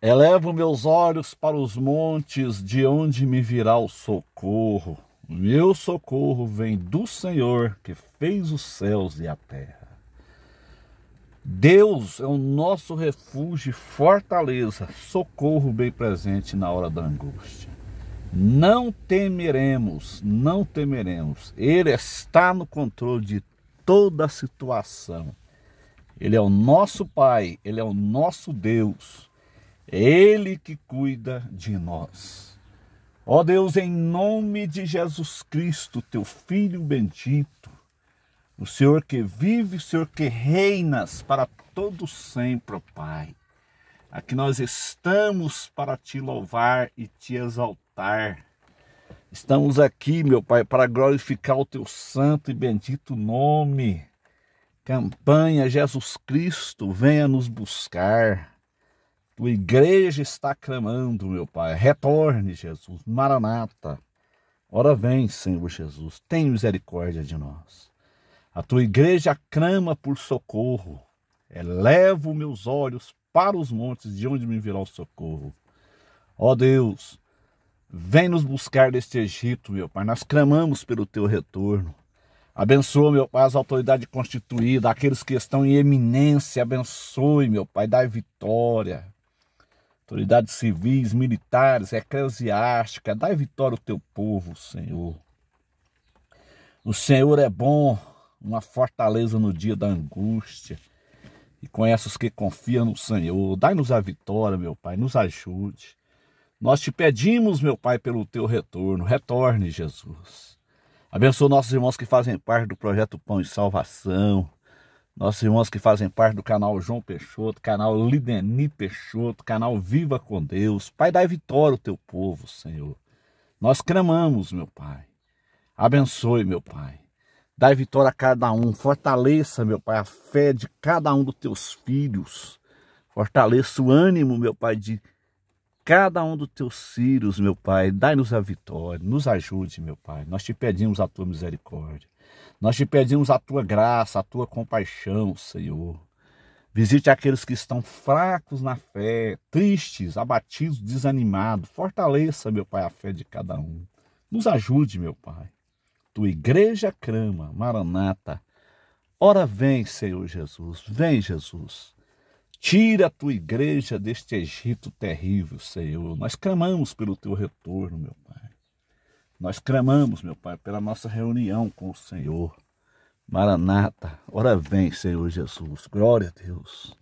Elevo meus olhos para os montes, de onde me virá o socorro. Meu socorro vem do Senhor, que fez os céus e a terra. Deus é o nosso refúgio e fortaleza, socorro bem presente na hora da angústia. Não temeremos, não temeremos. Ele está no controle de toda a situação. Ele é o nosso Pai, ele é o nosso Deus. Ele que cuida de nós. Ó Deus, em nome de Jesus Cristo, teu Filho bendito, o Senhor que vive, o Senhor que reinas para todo sempre, ó Pai. Aqui nós estamos para te louvar e te exaltar. Estamos aqui, meu Pai, para glorificar o teu santo e bendito nome. Campanha Jesus Cristo, venha nos buscar. Tua igreja está clamando, meu Pai. Retorne, Jesus. Maranata. Ora vem, Senhor Jesus. Tem misericórdia de nós. A tua igreja clama por socorro. Elevo meus olhos para os montes, de onde me virá o socorro. Ó Deus, vem nos buscar deste Egito, meu Pai. Nós clamamos pelo teu retorno. Abençoa, meu Pai, as autoridades constituídas, aqueles que estão em eminência. Abençoe, meu Pai, dá vitória autoridades civis, militares, eclesiásticas. dai vitória ao teu povo, Senhor. O Senhor é bom, uma fortaleza no dia da angústia, e conhece os que confiam no Senhor. Dai-nos a vitória, meu Pai, nos ajude. Nós te pedimos, meu Pai, pelo teu retorno. Retorne, Jesus. Abençoa nossos irmãos que fazem parte do projeto Pão e Salvação nossos irmãos que fazem parte do canal João Peixoto, canal Lideni Peixoto, canal Viva com Deus. Pai, dai vitória ao teu povo, Senhor. Nós clamamos, meu Pai. Abençoe, meu Pai. Dai vitória a cada um. Fortaleça, meu Pai, a fé de cada um dos teus filhos. Fortaleça o ânimo, meu Pai, de cada um dos teus filhos, meu Pai. Dai-nos a vitória, nos ajude, meu Pai. Nós te pedimos a tua misericórdia. Nós te pedimos a tua graça, a tua compaixão, Senhor. Visite aqueles que estão fracos na fé, tristes, abatidos, desanimados. Fortaleça, meu Pai, a fé de cada um. Nos ajude, meu Pai. Tua igreja crama, Maranata. Ora vem, Senhor Jesus. Vem, Jesus. Tira a tua igreja deste Egito terrível, Senhor. Nós clamamos pelo teu retorno, meu Pai. Nós clamamos, meu Pai, pela nossa reunião com o Senhor. Maranata, ora vem, Senhor Jesus. Glória a Deus.